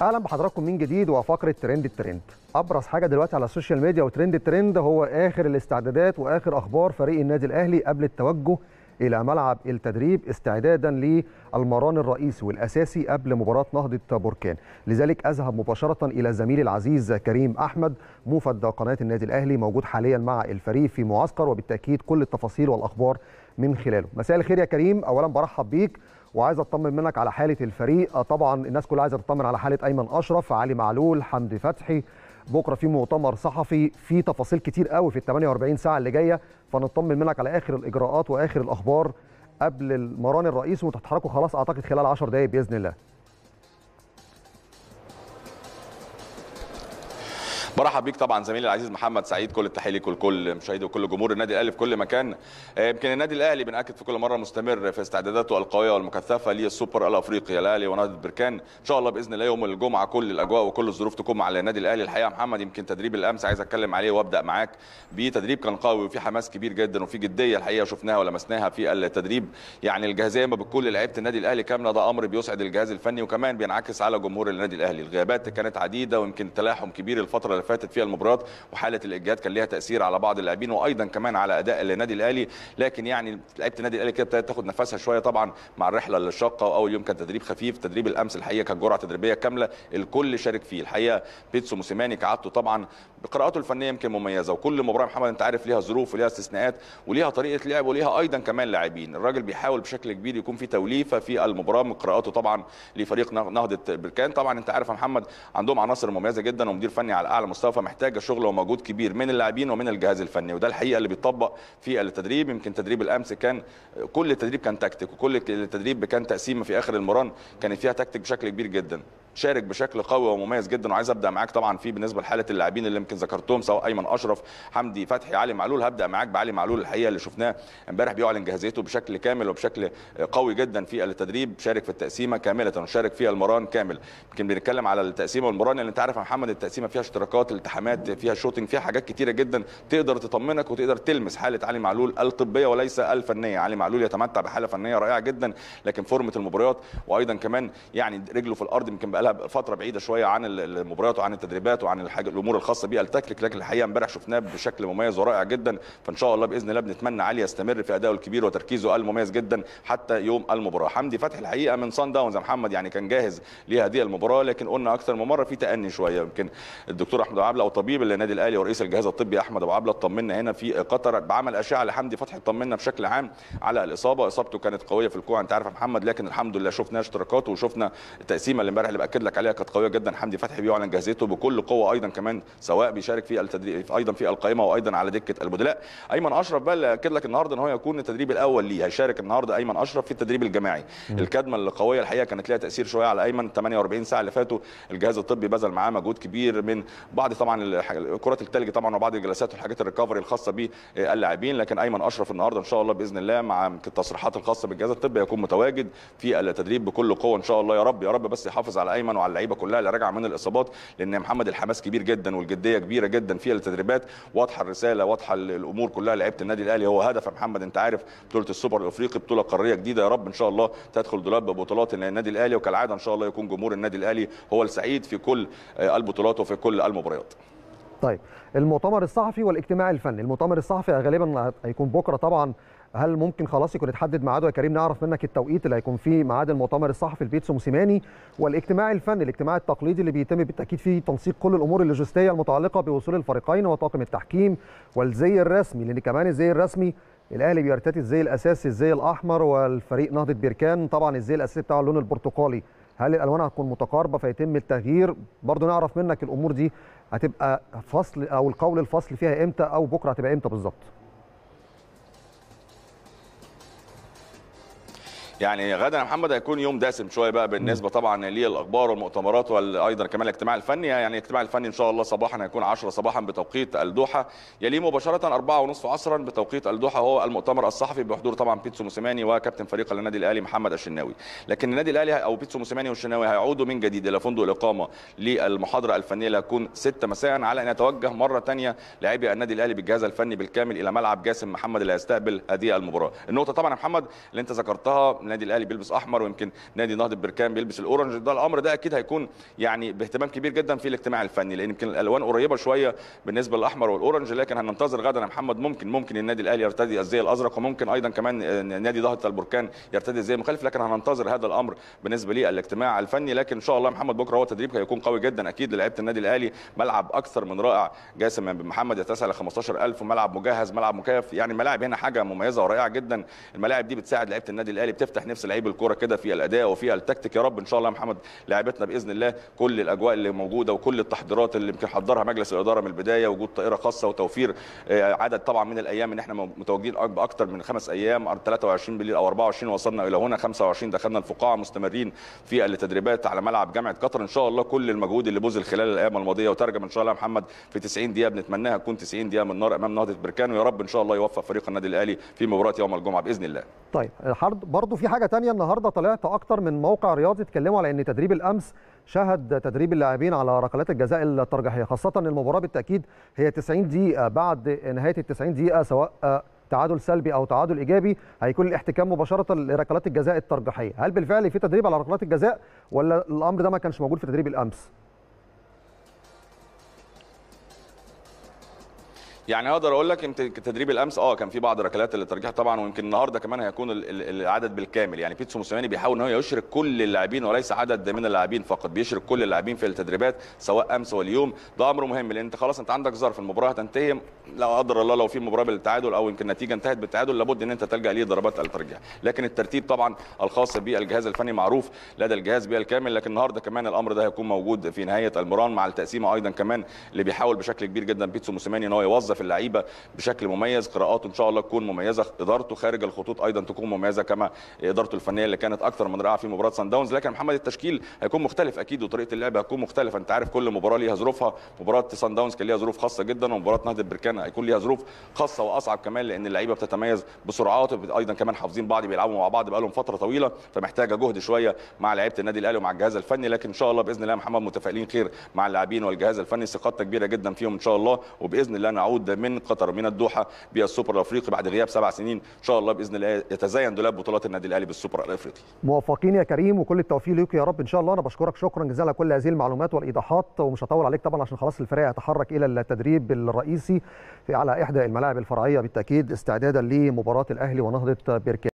اهلا بحضراتكم من جديد وفقره ترند الترند ابرز حاجه دلوقتي على السوشيال ميديا وترند الترند هو اخر الاستعدادات واخر اخبار فريق النادي الاهلي قبل التوجه الى ملعب التدريب استعدادا للمران الرئيسي والاساسي قبل مباراه نهضه بركان لذلك اذهب مباشره الى زميلي العزيز كريم احمد موفد قناه النادي الاهلي موجود حاليا مع الفريق في معسكر وبالتاكيد كل التفاصيل والاخبار من خلاله مساء الخير يا كريم اولا برحب بيك وعايز اطمن منك على حاله الفريق آه، طبعا الناس كلها عايزه تطمن على حاله ايمن اشرف علي معلول حمدي فتحي بكره في مؤتمر صحفي في تفاصيل كتير قوي في ال 48 ساعه اللي جايه فنطمن منك على اخر الاجراءات واخر الاخبار قبل المران الرئيس وتتحركوا خلاص اعتقد خلال 10 دقائق باذن الله برحب بيك طبعا زميلي العزيز محمد سعيد كل التحيه ليك ولكل مشاهدي وكل جمهور النادي الاهلي في كل مكان آه، يمكن النادي الاهلي بناكد في كل مره مستمر في استعداداته القويه والمكثفه للسوبر الافريقي الاهلي ونهضه بركان ان شاء الله باذن الله يوم الجمعه كل الاجواء وكل الظروف تكون على النادي الاهلي الحقيقه محمد يمكن تدريب الامس عايز اتكلم عليه وابدا معاك بتدريب كان قوي وفي حماس كبير جدا وفي جديه الحقيقه شفناها ولمسناها في التدريب يعني الجاهزيه ما بكل لعيبه النادي الاهلي كامله ده امر بيسعد الجهاز الفني وكمان بينعكس على جمهور النادي الاهلي الغيابات كانت عديده ويمكن تلاحم كبير الفتره اللي فاتت فيها المباريات وحاله الاجهاد كان ليها تاثير على بعض اللاعبين وايضا كمان على اداء النادي الاهلي لكن يعني لعيبه النادي الاهلي كده ابتدت تاخد نفسها شويه طبعا مع الرحله الشاقه واول يوم كان تدريب خفيف تدريب الامس الحقيقه كان جرعه تدريبيه كامله الكل شارك فيه الحقيقه بيتسو موسيماني كعادته طبعا بقراءاته الفنيه يمكن مميزه وكل مباراه محمد انت عارف ليها ظروف وليها استثناءات وليها طريقه لعب وليها ايضا كمان لاعبين الراجل بيحاول بشكل كبير يكون في توليفه في المباراه من قراءاته طبعا لفريق نهضه بركان طبعا انت عارف يا محمد عندهم عناصر مميزه جدا ومدير فني على اعلى مصطفى فمحتاجه شغل ومجهود كبير من اللاعبين ومن الجهاز الفني وده الحقيقه اللي بيطبق في التدريب يمكن تدريب الامس كان كل التدريب كان تكتيك وكل التدريب كان تقسيمه في اخر المران كانت فيها تكتيك بشكل كبير جدا شارك بشكل قوي ومميز جدا وعايز ابدا معاك طبعا في بالنسبه لحاله اللاعبين اللي يمكن ذكرتهم سواء ايمن اشرف حمدي فتحي علي معلول هبدا معاك بعلي معلول الحقيقه اللي شفناه امبارح بيعلن جاهزيته بشكل كامل وبشكل قوي جدا في التدريب شارك في التقسيمه كامله وشارك فيها المران كامل يمكن بنتكلم على التقسيمه والمران اللي انت عارف يا محمد التقسيمه فيها اشتراكات التحامات فيها شوتنج فيها حاجات كتيره جدا تقدر تطمنك وتقدر تلمس حاله علي معلول الطبيه وليس الفنيه علي معلول يتمتع بحاله فنيه رائعه جدا لكن فورمه المباريات وايضا كمان يعني رجله في الارض يمكن بقالها فتره بعيده شويه عن المباريات وعن التدريبات وعن الامور الخاصه بيها التكتيك لكن الحقيقه امبارح شفناه بشكل مميز ورائع جدا فان شاء الله باذن الله بنتمنى علي يستمر في ادائه الكبير وتركيزه المميز جدا حتى يوم المباراه حمدي فتحي الحقيقه من صن داونز يا محمد يعني كان جاهز لهذه المباراه لكن قلنا اكثر من مره في تاني شويه يمكن الدكتور احمد ابو عبله او طبيب النادي الاهلي ورئيس الجهاز الطبي احمد ابو عبله اطمنا هنا في قطر بعمل اشعه لحمدي فتحي اطمنا بشكل عام على الاصابه اصابته كانت قويه في الكوع انت عارف محمد لكن الحمد لله شفنا اشتراكاته وشفنا التقسيمه اللي امبارح اللي بقى باكد لك عليها كانت قويه جدا حمدي فتحي بيعلن جاهزيته بكل قوه ايضا كمان سواء بيشارك في التدريب ايضا في القائمه وايضا على دكه البدلاء ايمن اشرف بقى اكد لك النهارده ان هو يكون التدريب الاول ليه هيشارك النهارده ايمن اشرف في التدريب الجماعي الكدمه القويه الحقيقه كانت ليها تاثير شويه على ايمن 48 ساعه اللي فاتوا الجهاز الطبي بذل معاه مجهود كبير من بعض طبعا كره الثلج طبعا وبعض الجلسات والحاجات الريكفري الخاصه باللاعبين آه، لكن ايمن اشرف النهارده ان شاء الله باذن الله مع التصريحات الخاصه بالجهاز الطبي يكون متواجد في التدريب بكل قوه ان شاء الله يا رب يا رب بس يحافظ على ايمن ايمن وعلى اللعيبه كلها اللي راجعه من الاصابات لان محمد الحماس كبير جدا والجديه كبيره جدا في التدريبات واضحه الرساله واضحه الامور كلها لعيبه النادي الاهلي هو هدف يا محمد انت عارف بطوله السوبر الافريقي بطوله قاريه جديده يا رب ان شاء الله تدخل دولاب ببطولات النادي الاهلي وكالعاده ان شاء الله يكون جمهور النادي الاهلي هو السعيد في كل آه، البطولات وفي كل المباريات طيب المؤتمر الصحفي والاجتماع الفني المؤتمر الصحفي غالبا هيكون بكره طبعا هل ممكن خلاص يكون اتحدد ميعاده يا كريم نعرف منك التوقيت اللي هيكون فيه ميعاد المؤتمر الصحفي البيت موسيماني والاجتماع الفني الاجتماع التقليدي اللي بيتم بالتاكيد فيه تنسيق كل الامور اللوجستيه المتعلقه بوصول الفريقين وطاقم التحكيم والزي الرسمي لان كمان الزي الرسمي الاهلي بيرتدي الزي الاساسي الزي الاحمر والفريق نهضه بركان طبعا الزي الاساسي بتاعه اللون البرتقالي هل الالوان هتكون متقاربه فيتم التغيير برضو نعرف منك الامور دي هتبقى فصل او القول الفصل فيها امتى او بكره هتبقى امتى بالظبط يعني غدا يا محمد هيكون يوم دسم شويه بقى بالنسبه طبعا للاخبار والمؤتمرات وايضا كمان الاجتماع الفني يعني الاجتماع الفني ان شاء الله صباحا هيكون 10 صباحا بتوقيت الدوحه يليه مباشره 4:30 عصرا بتوقيت الدوحه هو المؤتمر الصحفي بحضور طبعا بيتسو موسيماني وكابتن فريق النادي الاهلي محمد الشناوي لكن النادي الاهلي او بيتسو موسيماني والشناوي هيعودوا من جديد الى فندق الاقامه للمحاضره الفنيه اللي هتكون 6 مساء على ان يتوجه مره ثانيه لاعبي النادي الاهلي بالجهاز الفني بالكامل الى ملعب جاسم محمد اللي هيستقبل هذه المباراه النقطه طبعا يا محمد اللي انت ذكرتها النادي الاهلي بيلبس احمر ويمكن نادي نهضه بركان بيلبس الاورنج ده الامر ده اكيد هيكون يعني باهتمام كبير جدا في الاجتماع الفني لان يمكن الالوان قريبه شويه بالنسبه للاحمر والاورنج لكن هننتظر غدا يا محمد ممكن ممكن النادي الاهلي يرتدي الزي الازرق وممكن ايضا كمان نادي نهضه البركان يرتدي الزي المخالف لكن هننتظر هذا الامر بالنسبه للاجتماع الفني لكن ان شاء الله محمد بكره هو التدريب هيكون قوي جدا اكيد للاعيبه النادي الاهلي ملعب اكثر من رائع جاسم بن محمد يتسع ل 15000 ملعب مجهز ملعب مكيف يعني الملاعب هنا حاجه مميزه ورائعه جدا الملاعب دي بتساعد لعيبه النادي الاهلي تفتح نفس لعيب الكوره كده في الاداء وفي التكتيك يا رب ان شاء الله يا محمد لاعبتنا باذن الله كل الاجواء اللي موجوده وكل التحضيرات اللي يمكن حضرها مجلس الاداره من البدايه وجود طائره خاصه وتوفير آه، عدد طبعا من الايام ان احنا متواجدين باكثر من خمس ايام 23 بالليل او 24 وصلنا الى هنا 25 دخلنا الفقاعه مستمرين في التدريبات على ملعب جامعه قطر ان شاء الله كل المجهود اللي بذل خلال الايام الماضيه وترجم ان شاء الله يا محمد في 90 دقيقه بنتمناها تكون 90 دقيقه من نار امام نهضه بركان ويا رب ان شاء الله يوفق فريق النادي الاهلي في مباراه يوم الجمعه باذن الله. طيب برضه في في حاجه تانية النهارده طلعت اكتر من موقع رياضي اتكلموا على ان تدريب الامس شهد تدريب اللاعبين على ركلات الجزاء الترجيحيه خاصه ان المباراه بالتاكيد هي 90 دقيقه بعد نهايه ال 90 دقيقه سواء تعادل سلبي او تعادل ايجابي هيكون الاحتكام مباشره لركلات الجزاء الترجيحيه هل بالفعل في تدريب على ركلات الجزاء ولا الامر ده ما كانش موجود في تدريب الامس يعني اقدر اقول لك يمكن تدريب الامس اه كان في بعض ركلات للترجيح طبعا ويمكن النهارده كمان هيكون العدد بالكامل يعني بيتسو موسيماني بيحاول ان هو يشرك كل اللاعبين وليس عدد من اللاعبين فقط بيشرك كل اللاعبين في التدريبات سواء امس واليوم ده امر مهم لان انت خلاص انت عندك ظرف المباراه هتنتهي لا قدر الله لو في مباراه بالتعادل او يمكن النتيجه انتهت بالتعادل لابد ان انت تلجا ليه ضربات الترجيح لكن الترتيب طبعا الخاص بالجهاز الفني معروف لدى الجهاز بالكامل لكن النهارده كمان الامر ده هيكون موجود في نهايه المران مع التقسيمه ايضا كمان اللي بيحاول بشكل كبير جدا بيتسو موسيماني ان هو يوظف موظف اللعيبه بشكل مميز قراءاته ان شاء الله تكون مميزه ادارته خارج الخطوط ايضا تكون مميزه كما ادارته الفنيه اللي كانت اكثر من رائعه في مباراه سان داونز لكن محمد التشكيل هيكون مختلف اكيد وطريقه اللعب هتكون مختلفه انت عارف كل مباراه ليها ظروفها مباراه سان داونز كان ليها ظروف خاصه جدا ومباراه نهضه بركان هيكون ليها ظروف خاصه واصعب كمان لان اللعيبه بتتميز بسرعات ايضا كمان حافظين بعض بيلعبوا مع بعض بقالهم فتره طويله فمحتاجه جهد شويه مع لعيبه النادي الاهلي ومع الجهاز الفني لكن ان شاء الله باذن الله محمد متفائلين خير مع اللاعبين والجهاز الفني ثقتنا كبيره جدا فيهم ان شاء الله وباذن الله نعود العودة من قطر من الدوحة بالسوبر الأفريقي بعد غياب سبع سنين إن شاء الله بإذن الله يتزين دولاب بطولات النادي الأهلي بالسوبر الأفريقي موفقين يا كريم وكل التوفيق ليك يا رب إن شاء الله أنا بشكرك شكرا جزيلا على كل هذه المعلومات والإيضاحات ومش هطول عليك طبعا عشان خلاص الفريق هيتحرك إلى التدريب الرئيسي في على إحدى الملاعب الفرعية بالتأكيد استعدادا لمباراة الأهلي ونهضة بيركي